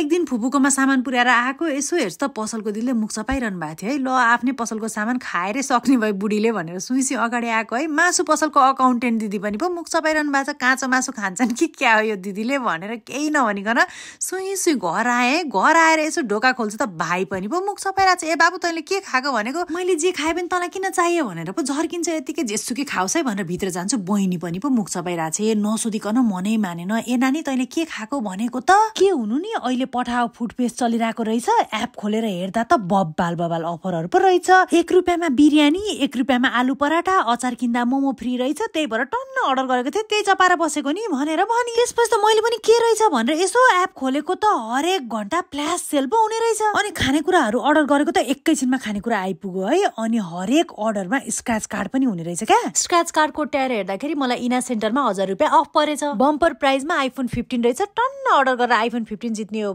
एक दिन फुपूकोमा सामान पुर्याएर आएको यसो हेर्छ त पसलको दिदीले मुख चपाइरहनु भएको थियो है ल आफ्नै पसलको सामान खाएरै सक्ने भयो बुढीले भनेर सुइसी अगाडि आएको है मासु पसलको अकाउन्टेन्ट दिदी पनि पो मुख चपाइरहनु भएको छ काँचो मासु खान्छन् कि क्या हो यो दिदीले भनेर केही नभनिकन सुई घर आएँ घर आएर यसो ढोका खोल्छ त भाइ पनि पो मुख चपाइरहेको छ ए बाबु तैँले के खाएको भनेको मैले जे खाएँ पनि तँलाई किन चाहियो भनेर पो झर्किन्छ यतिकै जेसुकै खाओस् है भनेर भित्र जान्छु बहिनी पनि पो मुख चपाइरहेको छ ए नसोधिकन मनै मानेन ए नानी तैँले के खाएको भनेको त के हुनु नि अहिले अहिले पठाओ फुड पेस्ट चलिरहेको रहेछ एप खोलेर हेर्दा त बब्बाल बबाल अफरहरू पो रहेछ एक रुपियाँमा बिरयानी एक रुपियाँमा आलु पराठा अचार किन्दा मोमो फ्री रहेछ त्यही भएर टन्न अर्डर गरेको थिएँ त्यही चपाएर बसेको नि भनेर भने त्यसपछि त मैले पनि के रहेछ भनेर यसो एप खोलेको त हरेक घन्टा फ्ल्यास सेल पो हुने रहेछ अनि खानेकुराहरू अर्डर गरेको त एकैछिनमा खानेकुरा आइपुग्यो है अनि हरेक अर्डरमा स्क्रच कार्ड पनि हुने रहेछ क्या स्क्रच कार्ड कोट्याएर हेर्दाखेरि मलाई इना सेन्टरमा हजार रुपियाँ अफ परेछ बम्पर प्राइजमा आइफोन फिफ्टिन रहेछ टन्न अर्डर गरेर आइफोन फिफ्टिन जित्ने हो